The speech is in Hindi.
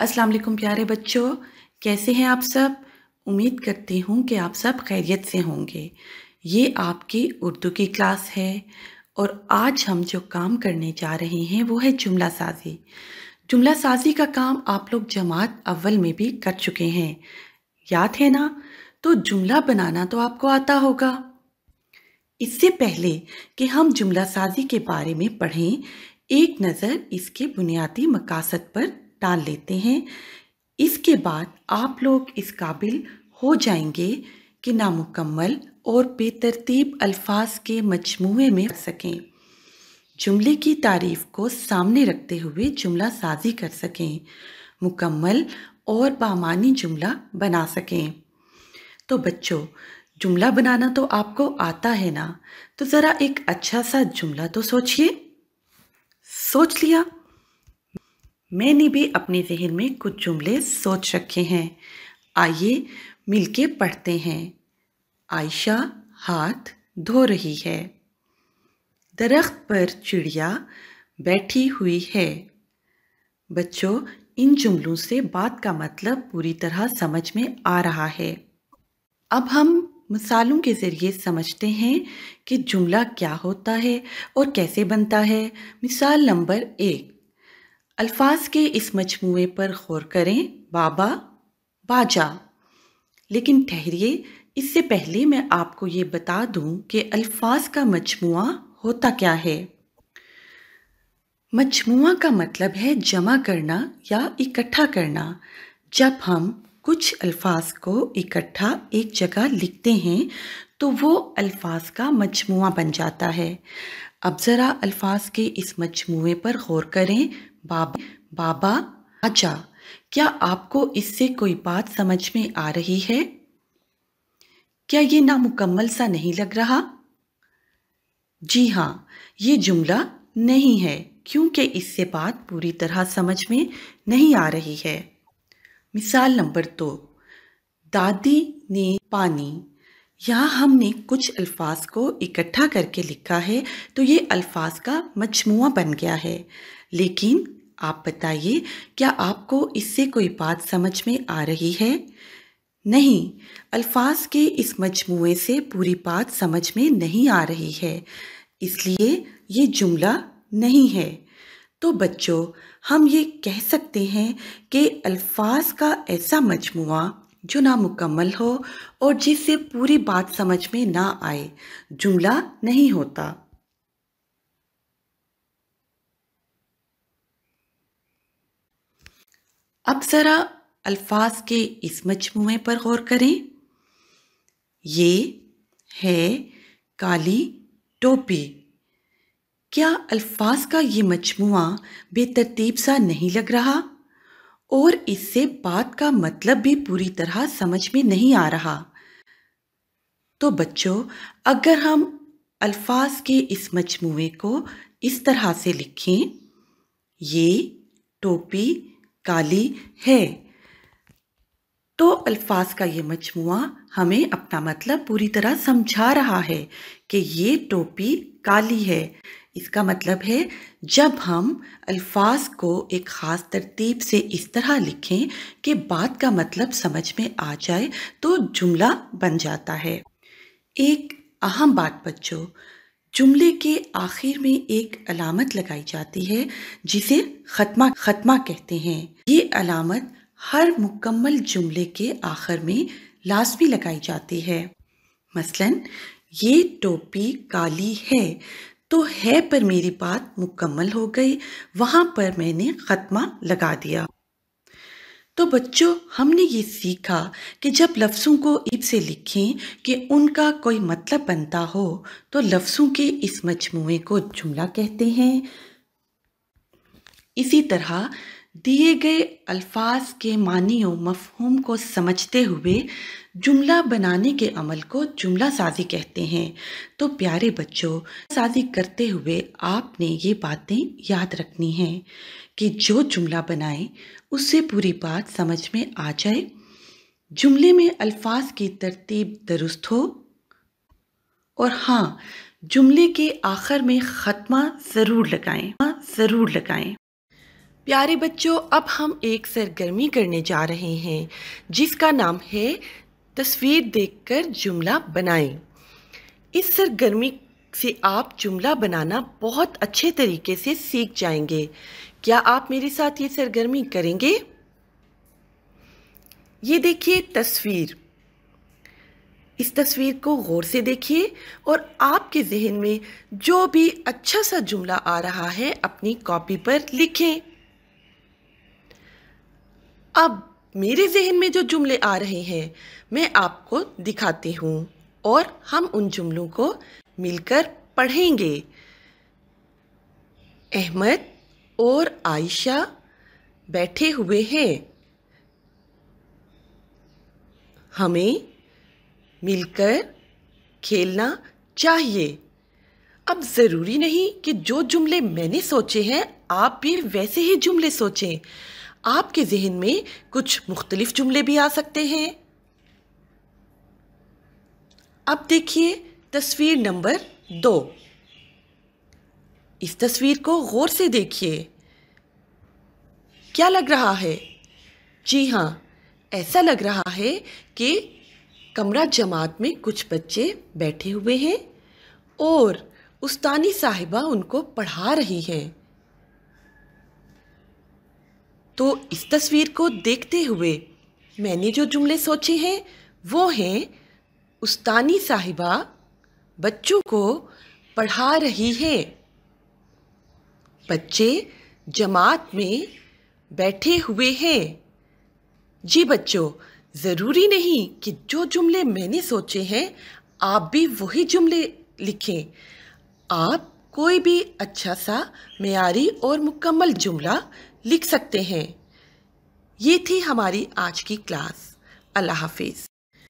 अस्सलाम वालेकुम प्यारे बच्चों कैसे हैं आप सब उम्मीद करती हूँ कि आप सब खैरियत से होंगे ये आपकी उर्दू की क्लास है और आज हम जो काम करने जा रहे हैं वो है जुमला साजी जुमला साजी का काम आप लोग जमात अव्वल में भी कर चुके हैं याद है ना तो जुमला बनाना तो आपको आता होगा इससे पहले कि हम जुमला साजी के बारे में पढ़ें एक नज़र इसके बुनियादी मकासद पर डाल लेते हैं इसके बाद आप लोग इस काबिल हो जाएंगे कि नामुकम्मल और बेतरतीब अल्फाज के मजमू में सकें जुमले की तारीफ को सामने रखते हुए जुमला साजी कर सकें मुकम्मल और बामानी जुमला बना सकें तो बच्चों जुमला बनाना तो आपको आता है ना तो ज़रा एक अच्छा सा जुमला तो सोचिए सोच लिया मैंने भी अपने जहन में कुछ जुमले सोच रखे हैं आइए मिलके पढ़ते हैं आयशा हाथ धो रही है दरख्त पर चिड़िया बैठी हुई है बच्चों इन जुमलों से बात का मतलब पूरी तरह समझ में आ रहा है अब हम मिसालों के ज़रिए समझते हैं कि जुमला क्या होता है और कैसे बनता है मिसाल नंबर एक अल्फाज के इस मजमू पर गौर करें बाबा बाजा लेकिन ठहरिए इससे पहले मैं आपको ये बता दूं कि अल्फाज का मजमू होता क्या है मजमू का मतलब है जमा करना या इकट्ठा करना जब हम कुछ अल्फाज को इकट्ठा एक जगह लिखते हैं तो वो अल्फाज का मजमू बन जाता है अब ज़रा अल्फाज के इस मजमू पर गौर करें बाबा बाबा आजा क्या आपको इससे कोई बात समझ में आ रही है क्या ये नामुकम्मल सा नहीं लग रहा जी हाँ ये जुमला नहीं है क्योंकि इससे बात पूरी तरह समझ में नहीं आ रही है मिसाल नंबर दो दादी ने पानी यहाँ हमने कुछ अल्फाज को इकट्ठा करके लिखा है तो ये अल्फाज का मजमु बन गया है लेकिन आप बताइए क्या आपको इससे कोई बात समझ में आ रही है नहीं अल्फाज के इस मजमू से पूरी बात समझ में नहीं आ रही है इसलिए ये जुमला नहीं है तो बच्चों हम ये कह सकते हैं कि अल्फाज का ऐसा मजमू जो ना मुकम्मल हो और जिससे पूरी बात समझ में ना आए जुमला नहीं होता अब ज़रा अल्फाज के इस मजमू पर गौर करें ये है काली टोपी क्या अल्फाज का ये मजमू बेतरतीब सा नहीं लग रहा और इससे बात का मतलब भी पूरी तरह समझ में नहीं आ रहा तो बच्चों अगर हम अल्फाज के इस मजमू को इस तरह से लिखें ये टोपी काली है तो अल्फाज का ये मजमु हमें अपना मतलब पूरी तरह समझा रहा है कि ये टोपी काली है इसका मतलब है जब हम अल्फाज को एक ख़ास तरतीब से इस तरह लिखें कि बात का मतलब समझ में आ जाए तो जुमला बन जाता है एक अहम बात बच्चों जुमले के आखिर में एक अलामत लगाई जाती है जिसे खत्मा खत्मा कहते हैं ये अलामत हर मुकम्मल जुमले के आखिर में लाजमी लगाई जाती है मसलन ये टोपी काली है तो है पर मेरी बात मुकम्मल हो गई वहाँ पर मैंने खत्मा लगा दिया तो बच्चों हमने ये सीखा कि जब लफ्ज़ों को ईब से लिखें कि उनका कोई मतलब बनता हो तो लफ्ज़ों के इस मजमू को जुमला कहते हैं इसी तरह दिए गए अल्फाज के मानी व मफहम को समझते हुए जुमला बनाने के अमल को जुमला साजी कहते हैं तो प्यारे बच्चों साजी करते हुए आपने ये बातें याद रखनी हैं कि जो जुमला बनाएं उससे पूरी बात समझ में आ जाए जुमले में अल्फाज की तरतीब दुरुस्त हो और हाँ जुमले के आखिर में ख़त्मा ज़रूर लगाएं ज़रूर लगाएं प्यारे बच्चों अब हम एक सरगर्मी करने जा रहे हैं जिसका नाम है तस्वीर देखकर जुमला बनाएं इस सरगर्मी से आप जुमला बनाना बहुत अच्छे तरीके से सीख जाएंगे क्या आप मेरे साथ ये सरगर्मी करेंगे ये देखिए तस्वीर इस तस्वीर को गौर से देखिए और आपके जहन में जो भी अच्छा सा जुमला आ रहा है अपनी कॉपी पर लिखें अब मेरे जहन में जो जुमले आ रहे हैं मैं आपको दिखाती हूँ और हम उन जुमलों को मिलकर पढ़ेंगे अहमद और आयशा बैठे हुए हैं हमें मिलकर खेलना चाहिए अब ज़रूरी नहीं कि जो जुमले मैंने सोचे हैं आप भी वैसे ही जुमले सोचें आपके जहन में कुछ मुख्तलिफ जुमले भी आ सकते हैं अब देखिए तस्वीर नंबर दो इस तस्वीर को गौर से देखिए क्या लग रहा है जी हाँ ऐसा लग रहा है कि कमरा जमात में कुछ बच्चे बैठे हुए हैं और उस्तानी साहिबा उनको पढ़ा रही हैं तो इस तस्वीर को देखते हुए मैंने जो जुमले सोचे हैं वो हैं उस्तानी साहिबा बच्चों को पढ़ा रही है बच्चे जमात में बैठे हुए हैं जी बच्चों ज़रूरी नहीं कि जो जुमले मैंने सोचे हैं आप भी वही जुमले लिखें आप कोई भी अच्छा सा मैारी और मुकम्मल जुमला लिख सकते हैं ये थी हमारी आज की क्लास अल्लाह हाफिज़